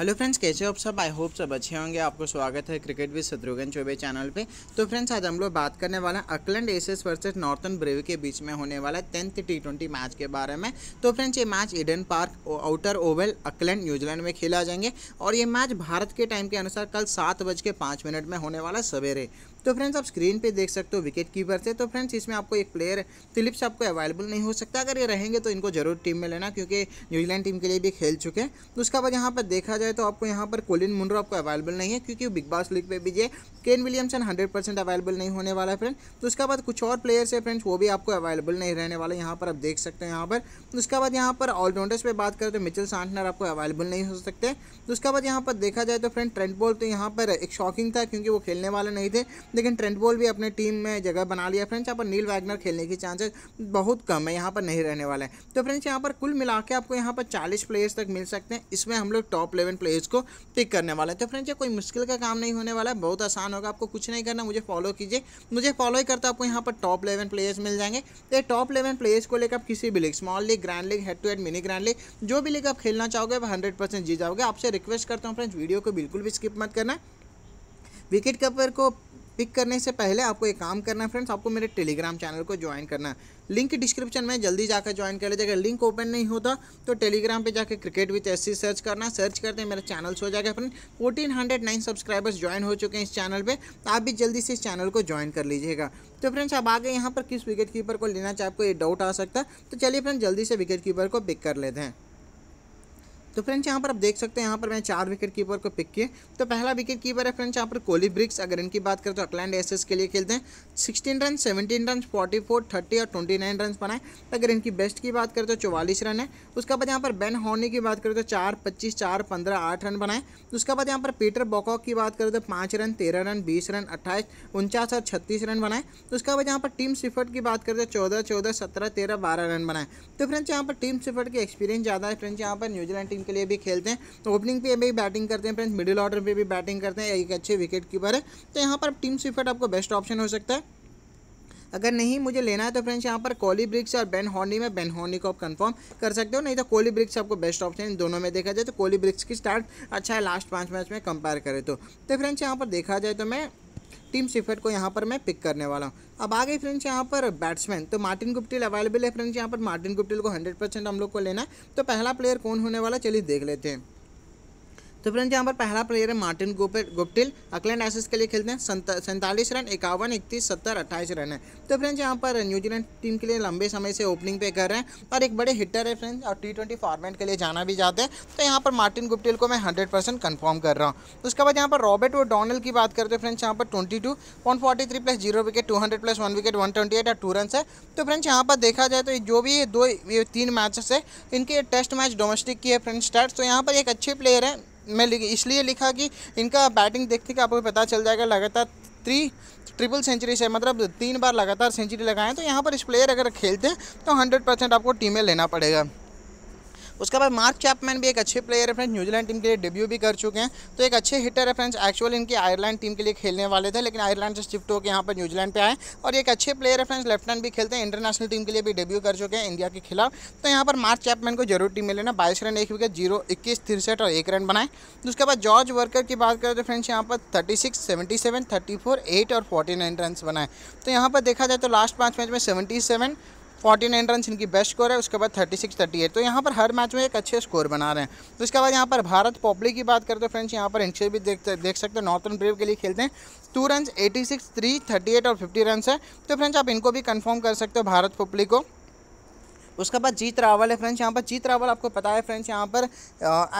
hello friends कैसे हो आप सब आई होप सब अच्छे होंगे आपको स्वागत है cricket with Shatrughan Chaubey channel पे तो फ्रेंड्स आज हम लोग बात करने वाले हैं Auckland Aces versus Northern Brave के बीच में होने वाला टेंथ टी ट्वेंटी मैच के बारे में तो फ्रेंड्स ये match Eden Park Outer Oval Auckland New Zealand में खेला जाएंगे और ये मैच भारत के टाइम के अनुसार कल सात बज के पाँच मिनट में होने वाला सवेरे तो फ्रेंड्स आप स्क्रीन पे देख सकते हो विकेट कीपर से तो फ्रेंड्स इसमें आपको एक प्लेयर फिलिप्स आपको अवेलेबल नहीं हो सकता अगर ये रहेंगे तो इनको जरूर टीम में लेना क्योंकि न्यूजीलैंड टीम के लिए भी खेल चुके हैं तो उसके बाद यहाँ पर देखा जाए तो आपको यहाँ पर कोलिन मुंड्रो आपको अवेलेबल नहीं है क्योंकि बिग बॉस लीग पर भी ये केन विलियमसन हंड्रेड अवेलेबल नहीं होने वाला है फ्रेंड तो उसके बाद कुछ और प्लेयर्स है फ्रेंड्स वो भी आपको अवेलेबल नहीं रहने वाला यहाँ पर आप देख सकते हैं यहाँ पर तो उसके बाद यहाँ पर ऑलराउंडर्स पर बात करें तो मिचल सांटनर आपको अवेलेबल नहीं हो सकते तो उसके बाद यहाँ पर देखा जाए तो फ्रेंड ट्रेंड बॉल तो यहाँ पर एक शॉकिंग था क्योंकि वो खेलने वाले नहीं थे लेकिन ट्रेंट बॉल भी अपने टीम में जगह बना लिया फ्रेंड्स यहाँ पर नील वैगनर खेलने की चांसेस बहुत कम है यहाँ पर नहीं रहने वाला है तो फ्रेंड्स यहाँ पर कुल मिला के आपको यहाँ पर चालीस प्लेयर्स तक मिल सकते हैं इसमें हम लोग टॉप इलेवन प्लेयर्स को पिक करने वाले हैं तो फ्रेंड्स ये कोई मुश्किल का काम नहीं होने वाला है बहुत आसान होगा आपको कुछ नहीं करना मुझे फॉलो कीजिए मुझे फॉलो ही करता आपको यहाँ पर टॉप इलेवन प्लेयर्स मिल जाएंगे तो ये टॉप इलेवन प्लेयर्स को लेकर आप किसी भी league small league grand league head to head mini grand league जो भी लीग आप खेलना चाहोगे वह हंड्रेड परसेंट जीत जाओगे आपसे रिक्वेस्ट करता हूँ फ्रेंड्स वीडियो को बिल्कुल भी स्किप मत करना विकेट कीपर को पिक करने से पहले आपको एक काम करना है फ्रेंड्स आपको मेरे टेलीग्राम चैनल को ज्वाइन करना है लिंक डिस्क्रिप्शन में जल्दी जाकर ज्वाइन कर लीजिएगा लिंक ओपन नहीं होता तो टेलीग्राम पे जाकर क्रिकेट विथ एस सर्च करना सर्च करते हैं मेरा चैनल हो जाएगा friend fourteen hundred nine subscribers join हो चुके हैं इस चैनल पे तो आप भी जल्दी से इस चैनल को ज्वाइन कर लीजिएगा तो फ्रेंड्स अब आगे यहाँ पर किस विकेट कीपर को लेना चाहिए आपको ये डाउट आ सकता है तो चलिए फ्रेंड्स जल्दी से विकेट कीपर को पिक कर लेते हैं तो फ्रेंड्स यहाँ पर आप देख सकते हैं यहाँ पर मैं चार विकेट कीपर को पिक किए तो पहला विकेट कीपर है फ्रेंड्स यहाँ पर कोहली ब्रिक्स अगर इनकी बात करें तो अकलैंड एसेस के लिए खेलते हैं sixteen run seventeen run forty four thirty और ट्वेंटी नाइन रन बनाए अगर इनकी बेस्ट की बात करें तो चौवालीस रन है उसके बाद यहाँ पर बेन हॉर्नी की बात करें तो चार पच्चीस चार पंद्रह आठ रन बनाए उसके बाद यहाँ पर पीटर बॉकॉक की बात करें तो पाँच रन तेरह रन बीस रन अट्ठाईस उनचास और छत्तीस रन बनाए उसके बाद यहाँ पर टीम सिफर्ट की बात करें तो चौदह चौदह सत्रह तेरह बारह रन बनाए तो फ्रेंड्स यहाँ पर टीम सिफर्ट की एक्सपीरियंस ज़्यादा है फ्रेंड्स यहाँ पर न्यूजीलैंड टीम के लिए भी खेलते हैं ओपनिंग तो पे भी बैटिंग करते हैं फ्रेंड्स मिडिल ऑर्डर पे भी बैटिंग करते हैं एक अच्छे विकेट कीपर है तो यहाँ पर टीम स्विफट आपको बेस्ट ऑप्शन हो सकता है अगर नहीं मुझे लेना है तो फ्रेंड्स यहाँ पर कोली ब्रिक्स और बेन हॉर्नी में बेन हॉर्नी को आप कंफर्म कर सकते हो नहीं तो कोली ब्रिक्स आपको बेस्ट ऑप्शन है दोनों में देखा जाए तो कोहली ब्रिक्स की स्टार्ट अच्छा है लास्ट पाँच मैच में कंपेयर करें तो, तो फ्रेंड्स यहाँ पर देखा जाए तो मैं टीम सिफेट को यहाँ पर मैं पिक करने वाला हूँ अब आ गई फ्रेंड्स यहाँ पर बैट्समैन तो मार्टिन गुप्टिल अवेलेबल है फ्रेंड्स यहाँ पर मार्टिन गुप्टिल को हंड्रेड परसेंट हम लोग को लेना है तो पहला प्लेयर कौन होने वाला चलिए देख लेते हैं तो फ्रेंड्स यहाँ पर पहला प्लेयर है मार्टिन गुप्टिल अकलैंड एसेस के लिए खेलते हैं सैंतालीस रन इक्यावन इकतीस सत्तर अट्ठाईस रन है तो फ्रेंड्स यहाँ पर न्यूजीलैंड टीम के लिए लंबे समय से ओपनिंग पे कर रहे हैं और एक बड़े हिटर है फ्रेंड्स और टी ट्वेंटी फॉर्मेट के लिए जाना भी जाते हैं तो यहाँ पर मार्टिन गुप्टिल को मैं हंड्रेड परसेंट कन्फर्म कर रहा हूँ उसके बाद यहाँ पर रॉबर्ट और डोनल की बात करते हैं फ्रेंड्स यहाँ पर twenty two one forty three plus zero wicket two hundred plus one wicket one twenty eight और टू रन है तो फ्रेंड्स यहाँ पर देखा जाए तो जो भी ये दो ये तीन मैचेस है इनके टेस्ट मैच डोमेस्टिक की है फ्रेंड्स स्टार्ट तो यहाँ पर एक अच्छे प्लेयर है मैं इसलिए लिखा कि इनका बैटिंग देखते कि आपको पता चल जाएगा लगातार थ्री ट्रिपल सेंचुरी से मतलब तीन बार लगातार सेंचुरी लगाएं तो यहाँ पर इस प्लेयर अगर खेलते हैं तो हंड्रेड परसेंट आपको टीमें लेना पड़ेगा उसके बाद मार्क चैपमैन भी एक अच्छे प्लेयर है फ्रेंड्स न्यूजीलैंड टीम के लिए डेब्यू भी कर चुके हैं तो एक अच्छे हिटर है फ्रेंड्स एक्चुअल इनकी आयरलैंड टीम के लिए खेलने वाले थे लेकिन आयरलैंड से शिफ्ट होकर यहाँ पर न्यूजीलैंड पर आए और एक अच्छे प्लेयर है फ्रेंड्स लेफ्ट हैंड भी खेलते हैं इंटरनेशनल टीम के लिए भी डेब्यू कर चुके हैं इंडिया के खिलाफ तो यहाँ पर मार्च चैपमैन को जरूर टीम मिले ना बाईस रन एक विकेट जीरो इक्कीस तिरसठ और एक रन बनाए उसके बाद जॉर्ज वर्कर की बात करें तो फ्रेंड्स यहाँ पर thirty six seventy seven thirty four eight और फोर्टी नाइन रन बनाए तो यहाँ पर देखा जाए तो लास्ट पाँच मैच में सेवेंटी सेवन नाइन रन इनकी बेस्ट स्कोर है उसके बाद थर्टी सिक्स थर्टी एट तो यहाँ पर हर मैच में एक अच्छे स्कोर बना रहे हैं तो इसके बाद यहाँ पर भारत पॉपली की बात करते हैं फ्रेंड्स यहाँ पर इनसे भी देख देख सकते हो नॉर्थन ब्रेव के लिए खेलते हैं two run eighty six three thirty eight और फिफ्टी रन है तो फ्रेंड्स आप इनको भी कन्फर्म कर सकते हो भारत पॉपली को उसके बाद जीत रावल है फ्रेंड्स यहाँ पर जीत रावल आपको पता है फ्रेंड्स यहाँ पर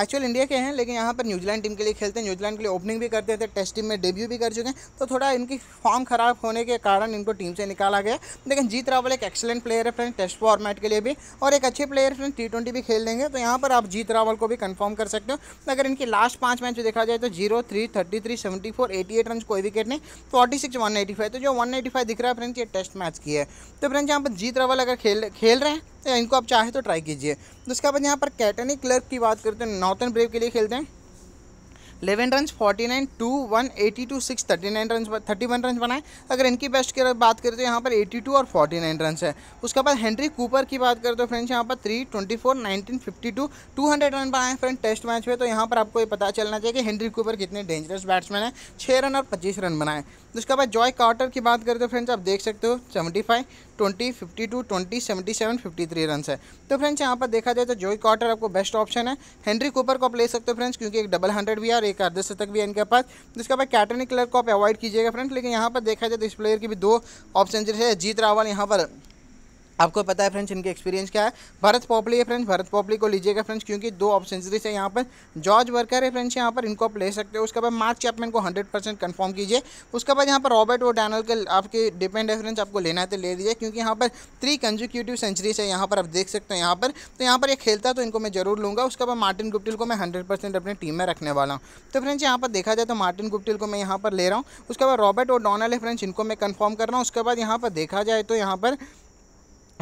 एक्चुअल इंडिया के हैं लेकिन यहाँ पर न्यूजीलैंड टीम के लिए खेलते हैं न्यूजीलैंड के लिए ओपनिंग भी करते थे टेस्ट टीम में डेब्यू भी कर चुके हैं तो थोड़ा इनकी फॉर्म खराब होने के कारण इनको टीम से निकाला गया लेकिन जीत रावल एक एक्सेलेंट प्लेयर है फ्रेंड टेस्ट फॉर्मेट के लिए भी और एक अच्छे प्लेयर फ्रेंड टी ट्वेंटी भी खेल देंगे तो यहाँ पर आप जीत रावल को भी कंफर्म कर सकते हो अगर इनकी लास्ट पाँच मैच देखा जाए तो zero three thirty three seventy four eighty eight run कोई विकेट नहीं forty six one eighty five तो जो वन एटी फाइव दिख रहा है फ्रेंड्स ये टेस्ट मैच की है तो फ्रेंड्स यहाँ पर जीत रावल अगर खेल खेल रहे हैं तो इनको आप चाहे तो ट्राई कीजिए तो उसके बाद यहाँ पर कैटनी क्लर्क की बात करते हैं नॉर्थन ब्रेव के लिए खेलते हैं eleven run nine two one eighty two six thirty nine run thirty one run बनाए अगर इनकी बेस्ट की बात करें तो यहाँ पर एटी टू और फोर्टी नाइन रन है उसके बाद हेनरी कूपर की बात करें तो फ्रेंड्स यहाँ पर three twenty four nineteen fifty two two hundred run बनाए फ्रेंड टेस्ट मैच में तो यहाँ पर आपको ये पता चलना चाहिए कि हेनरी कूपर कितने डेंजरस बैट्समैन है छः रन और पच्चीस रन बनाए उसके बाद जॉय कार्टर की बात करें तो फ्रेंड्स आप देख सकते हो seventy five twenty fifty two twenty seventy seven fifty three run है तो फ्रेंड्स यहाँ पर देखा जाए तो जॉय कार्टर आपको बेस्ट ऑप्शन है हेनरी कूपर को आप ले सकते हो फ्रेंड्स क्योंकि एक डबल हंड्रेड भी है और एक अर्धेस्टर तक भी इनके पास जिसके बाद कैटनिक कलर को आप अवॉइड कीजिएगा फ्रेंड लेकिन यहाँ पर देखा जाए तो इस प्लेयर की भी दो ऑप्शन जैसे जीत रावल यहाँ पर आपको पता है फ्रेंड्स इनके एक्सपीरियंस क्या है भरत पॉपली है फ्रेंड्स भरत पॉपली को लीजिएगा फ्रेंड्स क्योंकि दो ऑफ सेंचुरीज है यहाँ पर जॉर्ज वर्कर है फ्रेंड्स यहाँ पर इनको आप ले सकते हो उसके बाद मार्क चैपमैन को हंड्रेड परसेंट कन्फर्म कीजिए उसके बाद यहाँ पर रॉबर्ट और डैनल के आपके डिपेंड है फ्रेंड्स आपको लेना है तो ले लीजिए क्योंकि यहाँ पर थ्री कंजिक्यूटिव सेंचुरीज है यहाँ पर आप देख सकते हैं यहाँ पर तो यहाँ पर ये खेलता तो इनको मैं जरूर लूँगा उसके बाद मार्टिन गुप्टिल को मैं हंड्रेड अपनी टीम में रखने वाला हूँ तो फ्रेंड्स यहाँ पर देखा जाए तो मार्टिन गुप्टिल को मैं यहाँ पर ले रहा हूँ उसके बाद रॉबर्ट और डोनाल्ड है फ्रेंड्स इनको मैं कन्फर्म कर रहा हूँ उसके बाद यहाँ पर देखा जाए तो यहाँ पर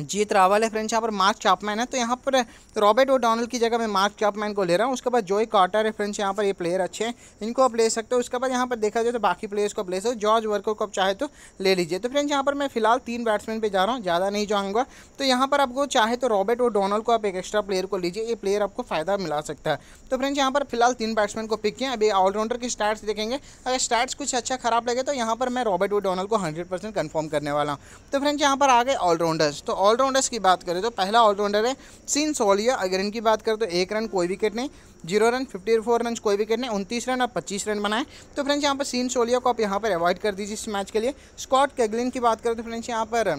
जीत रावल है फ्रेंड्स यहाँ पर मार्क चापमैन है तो यहाँ पर रॉबर्ट और डोनल की जगह मैं मार्क चापमैन को ले रहा हूँ उसके बाद जोई कार्टर है फ्रेंड्स यहाँ पर ये प्लेयर अच्छे हैं इनको आप ले सकते हो उसके बाद यहाँ पर देखा जाए तो बाकी प्लेयर्स को आप ले सकते हो जॉर्ज वर्कर को आप चाहे तो ले लीजिए तो फ्रेंड्स यहाँ पर मैं फिलहाल तीन बैट्समैन पर जा रहा हूँ ज़्यादा नहीं जाऊँगा तो यहाँ पर आपको चाहे तो रॉबर्ट और डोनल को आप एक एक्स्ट्रा प्लेयर को लीजिए ये प्लेयर आपको फ़ायदा मिला सकता है तो फ्रेंड्स यहाँ पर फिलहाल तीन बैट्समैन को पिक किया अभी ऑलराउंडर के स्टार्ट देखेंगे अगर स्टार्ट कुछ अच्छा खराब लगे तो यहाँ पर मैं रॉबर्ट और डोनल को हंड्रेड परसेंट कन्फर्म करने वाला हूँ तो फ्रेंड्स यहाँ पर आ गए ऑलराउंडर्स तो ऑलराउंडर्स की बात करें तो पहला ऑलराउंडर है सीन सोलिया अगर इनकी बात करें तो एक रन कोई विकेट नहीं zero run fifty four run कोई विकेट नहीं उनतीस रन और पच्चीस रन बनाए तो फ्रेंड्स यहाँ पर सीन सोलिया को आप यहाँ पर अवॉइड कर दीजिए इस मैच के लिए स्कॉट कैगलिन की बात करें तो फ्रेंड्स यहाँ पर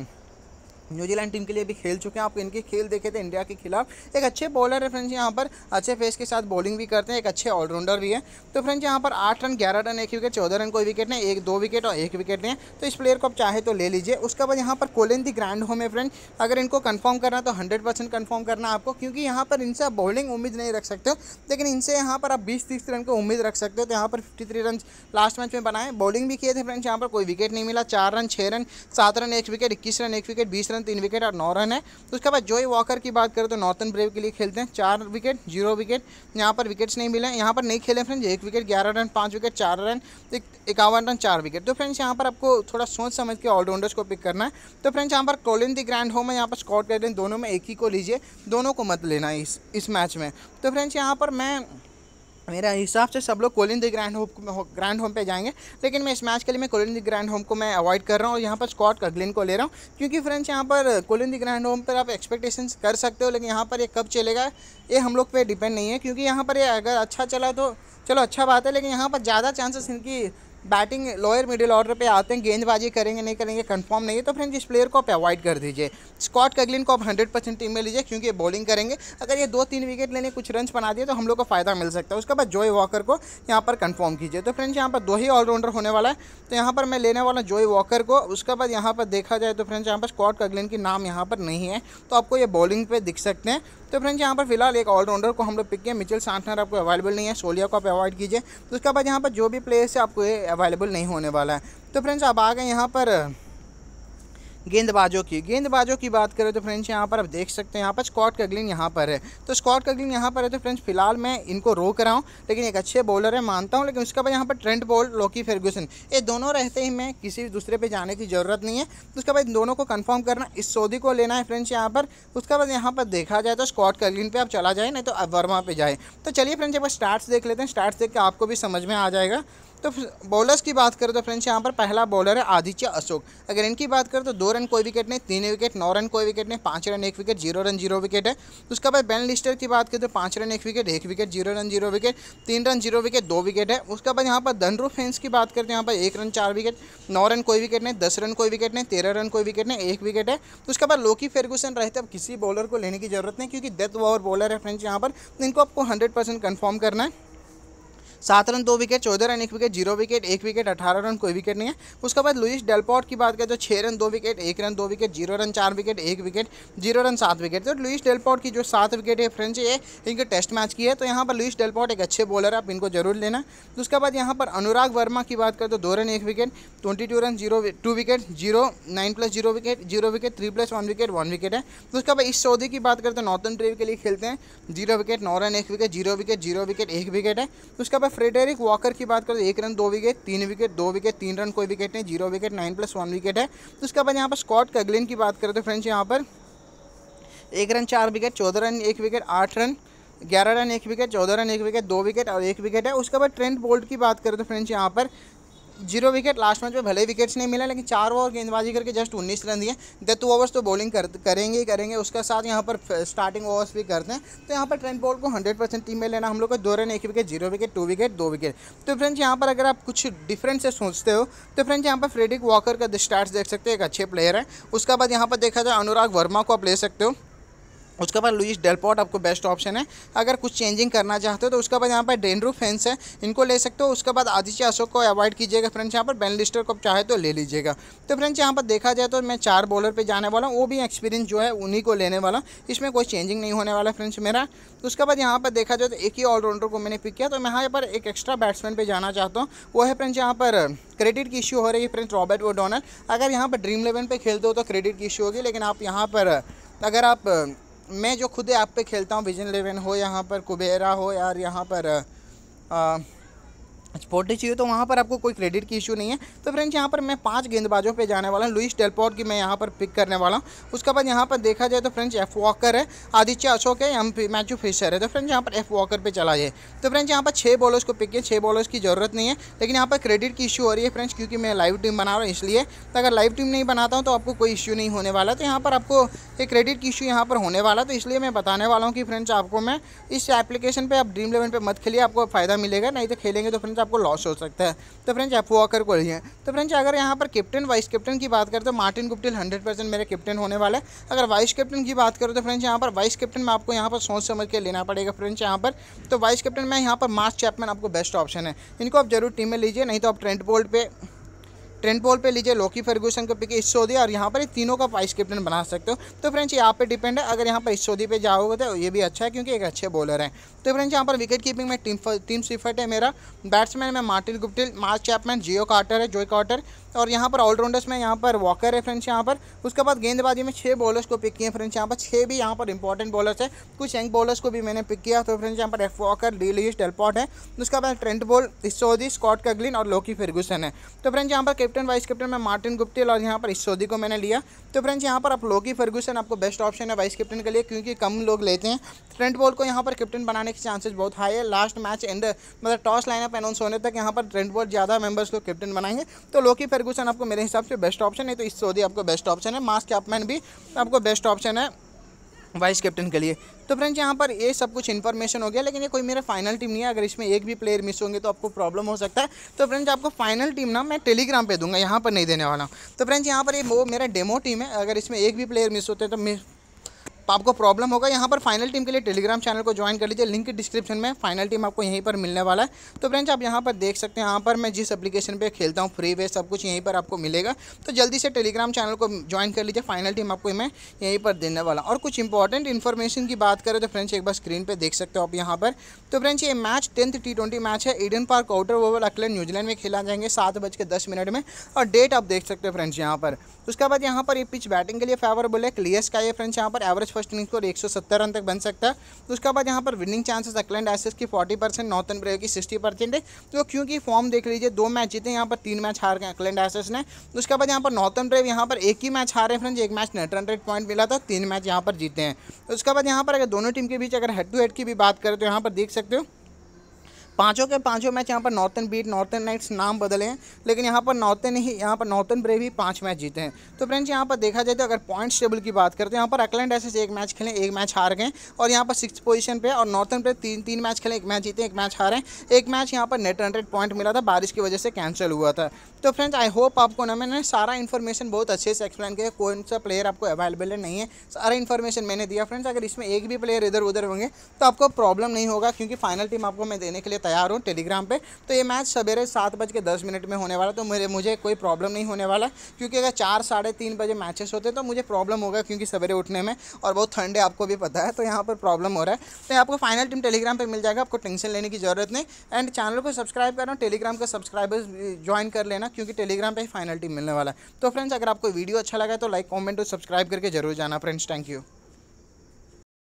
न्यूजीलैंड टीम के लिए भी खेल चुके हैं आप इनके खेल देखे थे इंडिया के खिलाफ एक अच्छे बॉलर है फ्रेंड्स यहाँ पर अच्छे फेस के साथ बॉलिंग भी करते हैं एक अच्छे ऑलराउंडर भी है तो फ्रेंड्स यहाँ पर आठ रन ग्यारह रन एक विकेट चौदह रन कोई विकेट नहीं एक दो विकेट और एक विकेट नहीं तो इस प्लेयर को आप चाहे तो ले लीजिए उसके बाद यहाँ पर कोलिन दी ग्रैंड होम है फ्रेंड अगर इनको कन्फर्म करना तो हंड्रेड परसेंट कन्फर्म करना आपको क्योंकि यहाँ पर इनसे आप बॉलिंग उम्मीद नहीं रख सकते हो लेकिन इनसे यहाँ पर आप बीस तीस रन को उम्मीद रख सकते हो तो यहाँ पर fifty three run last match में बनाए बॉलिंग भी किए थे फ्रेंड्स यहाँ पर कोई विकेट नहीं मिला चार रन छः रन सात रन एक विकेट इक्कीस रन एक विकेट बीस रन हैं तीन विकेट और नौ रन है तो उसके बाद जोई वॉकर की बात करें तो नॉर्थन ब्रेव के लिए खेलते हैं चार विकेट जीरो विकेट यहाँ पर विकेट्स नहीं मिले यहाँ पर नहीं खेले फ्रेंड्स एक विकेट ग्यारह रन पाँच विकेट चार रन इक्यावन रन चार विकेट तो फ्रेंड्स यहाँ पर आपको थोड़ा सोच समझ के ऑलराउंडर्स को पिक करना है तो फ्रेंड्स यहाँ पर कॉलिन दी ग्रैंड होम है यहाँ पर स्कॉट कर दोनों में एक ही को लीजिए दोनों को मत लेना इस इस मैच में तो फ्रेंड्स यहाँ पर मैं मेरा हिसाब से सब लोग Colin de Grandhomme Grandhomme पे जाएंगे लेकिन मैं इस मैच के लिए मैं कोलिन दी ग्रैंड होम को मैं अवॉइड कर रहा हूँ और यहाँ पर स्कॉट कगलिन को ले रहा हूँ क्योंकि फ्रेंड्स यहाँ पर कोलिन दी ग्रैंड होम पर आप एक्सपेक्टेशंस कर सकते हो लेकिन यहाँ पर ये कब चलेगा ये हम लोग पे डिपेंड नहीं है क्योंकि यहाँ पर ये अगर अच्छा चला तो चलो अच्छा बात है लेकिन यहाँ पर ज़्यादा चांसेस इनकी बैटिंग लोअर मिडिल ऑर्डर पे आते हैं गेंदबाजी करेंगे नहीं करेंगे कंफर्म नहीं है तो फ्रेंड्स इस प्लेयर को आप अवॉइड कर दीजिए स्कॉट कगलिन को आप हंड्रेड परसेंट टीम में लीजिए क्योंकि बॉलिंग करेंगे अगर ये दो तीन विकेट लेने कुछ रन बना दिए तो हम लोग को फायदा मिल सकता है उसके बाद जोई वॉकर को यहाँ पर कन्फर्म कीजिए तो फ्रेंड्स यहाँ पर दो ही ऑलराउंडर होने वाला है तो यहाँ पर मैं लेने वाला जोई वॉकर को उसके बाद यहाँ पर देखा जाए तो फ्रेंड्स यहाँ पर स्कॉट कगलिन की नाम यहाँ पर नहीं है तो आपको ये बॉलिंग पे दिख सकते हैं तो फ्रेंड्स यहाँ पर फिलहाल एक ऑलराउंडर को हम लोग पिक किए मिचिल सांटनर आपको अवेलेबल नहीं है सोलिया को आप अवॉइड कीजिए तो उसके बाद यहाँ पर जो भी प्लेयर्स है आपको अवेलेबल नहीं होने वाला है तो फ्रेंड्स आप आ गए यहाँ पर गेंदबाजों की गेंदबाजों की बात करें तो फ्रेंड्स यहाँ पर आप देख सकते हैं यहाँ पर स्कॉट कगलिन यहाँ पर है तो स्कॉट कगलिन यहाँ पर है तो फ्रेंड्स फिलहाल मैं इनको रोक रहा हूँ लेकिन एक अच्छे बॉलर है मानता हूँ लेकिन उसके बाद यहाँ पर ट्रेंट बॉल लॉकी फेरगुसन ये दोनों रहते ही मैं किसी दूसरे पर जाने की ज़रूरत नहीं है तो उसके बाद इन दोनों को कन्फर्म करना इस सऊदी को लेना है फ्रेंड्स यहाँ पर उसके बाद यहाँ पर देखा जाए तो स्कॉट कगलिन पर आप चला जाए नहीं तो वर्मा पर जाए तो चलिए फ्रेंड्स एक बार स्टार्ट देख लेते हैं स्टार्ट देख के आपको भी समझ में आ जाएगा तो बॉलर्स की बात करें तो फ्रेंड्स यहाँ पर पहला बॉलर है आदित्य अशोक अगर इनकी बात करें तो दो रन कोई विकेट नहीं तीन विकेट नौ रन कोई विकेट नहीं पाँच रन एक wicket zero run zero wicket है उसके बाद बेन लिस्टर की बात करें तो पाँच रन एक विकेट एक wicket zero run zero wicket तीन रन जीरो विकेट दो विकेट है उसके बाद यहाँ पर धनरू फेंस की बात करते हैं तो यहाँ पर एक रन चार विकेट नौ रन कोई विकेट नहीं दस रन कोई विकेट नहीं तेरह रन कोई विकेट नहीं एक विकेट है उसके बाद लोकी फेरगुसन रहते अब किसी बॉलर को लेने की जरूरत नहीं क्योंकि डेथ ओवर बॉलर है फ्रेंड्स यहाँ पर तो इनको आपको हंड्रेड परसेंट कन्फर्म करना है सात रन दो विकेट चौदह रन एक विकेट जीरो विकेट एक विकेट अठारह रन कोई विकेट नहीं है उसके बाद लुइस डेलपॉट की बात करें तो छः रन दो विकेट एक रन दो विकेट जीरो रन चार विकेट एक विकेट जीरो रन सात विकेट तो लुइस डेलपॉट की जो सात विकेट है फ्रेंड्स ये इनके टेस्ट मैच की है तो यहाँ पर लुइस डेलपॉट एक अच्छे बॉलर है आप इनको जरूर लेना उसके बाद यहाँ पर अनुराग वर्मा की बात करें तो दो रन एक wicket twenty two run zero two wicket zero nine plus zero wicket zero wicket three plus one wicket one wicket है उसके बाद इस सऊदी की बात करें तो नॉर्थन ट्रेव के लिए खेलते हैं जीरो विकेट नौ रन एक wicket zero wicket zero wicket एक विकेट है उसके बाद अगर फ्रेडरिक वॉकर की बात करें तो एक रन दो विकेट तीन विकेट दो विकेट तीन रन कोई विकेट नहीं zero wicket nine plus one wicket है तो उसके बाद यहाँ पर स्कॉट कगलिन की बात करें तो फ्रेंड्स यहाँ पर एक रन चार विकेट चौदह रन एक विकेट आठ रन ग्यारह रन एक विकेट चौदह रन एक विकेट दो विकेट और एक विकेट है उसके बाद ट्रेंट बोल्ट की बात करें तो फ्रेंड्स यहाँ पर जीरो विकेट लास्ट मैच में भले ही विकेट्स नहीं मिला लेकिन चार ओवर गेंदबाजी करके जस्ट उन्नीस रन दिए दे टू ओवर्स तो बॉलिंग कर, करेंगे ही करेंगे उसके साथ यहाँ पर स्टार्टिंग ओवर्स भी करते हैं तो यहाँ पर ट्रेंड बॉल को हंड्रेड परसेंट टीम में लेना हम लोग को दो रन एक wicket zero wicket two wicket दो विकेट तो फ्रेंड्स यहाँ पर अगर आप कुछ डिफरेंट से सोचते हो तो फ्रेंड्स यहाँ पर फ्रेडिक वॉकर का स्टार्ट देख सकते हो एक अच्छे प्लेयर है उसके बाद यहाँ पर देखा जाए अनुराग वर्मा को आप ले सकते हो उसके बाद लुइस डेलपॉट आपको बेस्ट ऑप्शन है अगर कुछ चेंजिंग करना चाहते हो तो उसके बाद यहाँ पर डेंड्रू फैंस है इनको ले सकते हो उसके बाद आदित्य अशोक को अवॉइड कीजिएगा फ्रेंड्स यहाँ पर बेन लिस्टर को चाहे तो ले लीजिएगा तो फ्रेंड्स यहाँ पर देखा जाए तो मैं चार बॉलर पर जाने वाला हूँ वो भी एक्सपीरियंस जो है उन्हीं को लेने वाला इसमें कोई चेंजिंग नहीं होने वाला फ्रेंड्स मेरा उसके बाद यहाँ पर देखा जाए तो एक ही ऑलराउंडर को मैंने पिक किया तो मैं यहाँ पर एक एक्स्ट्रा बैट्समैन पर जाना चाहता हूँ वो है फ्रेंड्स यहाँ पर क्रेडिट की इशू हो रही है फ्रेंड्स रॉबर्ट वो अगर यहाँ पर ड्रीम इलेवन पर खेलते हो तो क्रेडिट की इशू होगी लेकिन आप यहाँ पर अगर आप मैं जो खुद ऐप पे खेलता हूँ विजन इलेवन हो यहाँ पर कुबेरा हो यार यहाँ पर स्पॉटी चाहिए तो वहाँ पर आपको कोई क्रेडिट की इशू नहीं है तो फ्रेंड्स यहाँ पर मैं पांच गेंदबाजों पे जाने वाला हूँ लुइस टेलपोर्ट की मैं यहाँ पर पिक करने वाला हूँ उसके बाद यहाँ पर देखा जाए तो फ्रेंड्स एफ वॉकर है आदित्य अशोक है एम मैचू फिशर है तो फ्रेंड्स यहाँ पर एफ वॉकर पर चला जाए तो फ्रेंड्स यहाँ पर छः बॉलर्स को पिक किए छः बॉलर्स की जरूरत नहीं है लेकिन यहाँ पर क्रेडिट की इशू हो रही है फ्रेंड्स क्योंकि मैं लाइव टीम बना रहा हूँ इसलिए तो अगर लाइव टीम नहीं बनाता हूँ तो आपको कोई इशू नहीं होने वाला तो यहाँ पर आपको एक क्रेडिट की इशू यहाँ पर होने वाला तो इसलिए मैं बताने वाला हूँ कि फ्रेंड्स आपको मैं इस एप्लीकेशन पर आप ड्रीम इलेवन पर मत खेलिए आपको फ़ायदा मिलेगा नहीं तो खेलेंगे तो फ्रेंड्स फ्रेंड्स तो आपको लॉस हो सकता है तो फ्रेंड्स आप वॉकर को लिए तो फ्रेंड्स अगर यहाँ पर कैप्टन वाइस कैप्टन की बात करें तो मार्टिन गुप्टिल हंड्रेड परसेंट मेरे कैप्टन होने वाला है अगर वाइस कैप्टन की बात करूँ तो फ्रेंड्स यहाँ पर वाइस कैप्टन में आपको यहाँ पर सोच समझ के लेना पड़ेगा फ्रेंड्स यहाँ पर तो वाइस कैप्टन में यहाँ पर मार्च चैपमैन आपको बेस्ट ऑप्शन है इनको आप जरूर टीम में लीजिए नहीं तो आप ट्रेंट बोल्ट पर ट्रेंड पोल पे लीजिए लोकी फर्गूसन को पिक इसोदी और यहाँ पर तीनों का वाइस कैप्टन बना सकते हो तो फ्रेंड्स यहाँ पे डिपेंड है अगर यहाँ पर इसोदी पे जाओगे तो ये भी अच्छा है क्योंकि एक अच्छे बॉलर हैं तो फ्रेंड्स यहाँ पर विकेट कीपिंग में टीम टीम सिफट है मेरा बैट्समैन में Martin Guptill Mark Chapman Joe Carter है जोई कार्टर और यहाँ पर ऑलराउंडर्स में यहाँ पर वॉकर है फ्रेंड्स यहाँ पर उसके बाद गेंदबाजी में छः बॉलर्स को पिक किए फ्रेंड्स यहाँ पर छः भी यहाँ पर इंपॉर्टेंट बॉलर्स है कुछ यंग बॉलर्स को भी मैंने पिक किया तो फ्रेंड्स यहाँ पर एफ वॉकर डी लीज डेलपॉट है उसके बाद ट्रेंट इस इसोदी स्कॉट कगलिन और लोकी फर्गूसन है तो फ्रेंड्स यहाँ पर कैप्टन वाइस कैप्टन में मार्टिन गुप्ते और यहाँ पर इसोदी को मैंने लिया तो फ्रेंड्स यहाँ पर आप लोकी फर्गूसन आपको बेस्ट ऑप्शन है वाइस कैप्टन के लिए क्योंकि कम लोग लेते हैं ट्रेंट बॉल को यहाँ पर कैप्टन बनाने के चांसेस बहुत हाई है लास्ट मैच एंड मतलब टॉस लाइनअप अनाउंस होने तक यहाँ पर ट्रेंट बॉल ज़्यादा मेंबर्स को कैप्टन बनाएंगे तो लोकी फर्गूसन आपको मेरे हिसाब से बेस्ट ऑप्शन है तो इसोदी आपको बेस्ट ऑप्शन है मास्क कैपमैन भी आपको बेस्ट ऑप्शन है वाइस कैप्टन के लिए तो फ्रेंड्स यहाँ पर ये सब कुछ इन्फॉर्मेशन हो गया लेकिन ये कोई मेरा फाइनल टीम नहीं है अगर इसमें एक भी प्लेयर मिस होंगे तो आपको प्रॉब्लम हो सकता है तो फ्रेंड्स आपको फाइनल टीम ना मैं टेलीग्राम पे दूंगा यहाँ पर नहीं देने वाला तो फ्रेंड्स यहाँ पर ये वो मेरा डेमो टीम है अगर इसमें एक भी प्लेयर मिस होते हैं तो तो आपको प्रॉब्लम होगा यहाँ पर फाइनल टीम के लिए टेलीग्राम चैनल को ज्वाइन कर लीजिए लिंक डिस्क्रिप्शन में फाइनल टीम आपको यहीं पर मिलने वाला है तो फ्रेंड्स आप यहाँ पर देख सकते हैं यहाँ पर मैं जिस एप्लीकेशन पर खेलता हूँ फ्री वे सब कुछ यहीं पर आपको मिलेगा तो जल्दी से टेलीग्राम चैनल को ज्वाइन कर लीजिए फाइनल टीम आपको मैं यहीं पर देने वाला और कुछ इंपॉर्टेंट इन्फॉर्मेशन की बात करें तो फ्रेंड्स एक बार स्क्रीन पर देख सकते हो आप यहाँ पर तो फ्रेंड्स ये match tenth T twenty match है Eden Park Outer Oval Auckland New Zealand में खेला जाएंगे सात बज के दस मिनट में और डेट आप देख सकते हो फ्रेंड्स यहाँ पर उसके बाद यहाँ पर ये पिच बैटिंग के लिए फेवरेबल है क्लियर का ये फ्रेंड्स यहाँ पर एवरेज फर्स्ट इनिंग्स पर 170 रन तक बन सकता है तो उसके बाद यहाँ पर विनिंग चांसेस अकलैंड एसेस की फोर्टी परसेंट नॉर्थन ब्रेव की सिक्सटी परसेंट है तो क्योंकि फॉर्म देख लीजिए दो मैच जीते यहाँ पर तीन मैच हार गए अकलैंड एसेस ने उसके बाद यहाँ पर नॉर्थन ब्रेव यहाँ पर एक ही मैच हारे फ्रेंड एक मैच नेट हंड्रेड पॉइंट मिला था तीन मैच यहाँ पर जीते हैं उसके बाद यहाँ पर अगर दोनों टीम के बीच अगर हेड टू हेड की भी बात करें तो यहाँ पर देख सकते हो पांचों के पांचों मैच यहाँ पर नॉर्थन बीट नॉर्थन नाइट्स नाम बदले हैं लेकिन यहाँ पर नॉर्थन ही यहाँ पर नॉर्थन ब्रेव ही पाँच मैच जीते हैं तो फ्रेंड्स यहाँ पर देखा जाए तो अगर पॉइंट्स टेबल की बात करते हैं यहाँ पर अकलैंड ऐसे एक मैच खेलें एक मैच हार गए और यहाँ पर सिक्स पोजिशन पर और नॉर्थन ब्रेव तीन तीन मैच खेलें एक मैच जीते एक मैच हारे एक मैच यहाँ पर नेट हंड्रेड पॉइंट मिला था बारिश की वजह से कैंसिल हुआ था तो फ्रेंड्स आई होप आपको ना मैंने सारा इन्फॉर्मेशन बहुत अच्छे से एक्सप्लेन किया कौन सा प्लेयर आपको अवेलेबल है नहीं है सारा इन्फॉर्मेशन मैंने दिया फ्रेंड्स अगर इसमें एक भी प्लेयर इधर उधर होंगे तो आपको प्रॉब्लम नहीं होगा क्योंकि फाइनल टीम आपको मैं देने के लिए तैयार हूँ टेलीग्राम पर तो ये मैच सवेरे सात बज के दस मिनट में होने वाला तो मेरे मुझे कोई प्रॉब्लम नहीं होने वाला क्योंकि अगर चार साढ़े तीन बजे मैचेस होते तो मुझे प्रॉब्लम होगा क्योंकि सवेरे उठने में और बहुत ठंड है आपको भी पता है तो यहाँ पर प्रॉब्लम हो रहा है तो आपको फाइनल टीम टेलीग्राम पर मिल जाएगा आपको टेंशन लेने की जरूरत नहीं एंड चैनल को सब्सक्राइब करो टेलीग्राम का सब्सक्राइबर्स ज्वाइन कर लेना क्योंकि टेलीग्राम पर फाइनल टीम मिलने वाला है तो फ्रेंड्स अगर आपको वीडियो अच्छा लगा तो लाइक कॉमेंट और सब्सक्राइब करके जरूर जाना फ्रेंड्स थैंक यू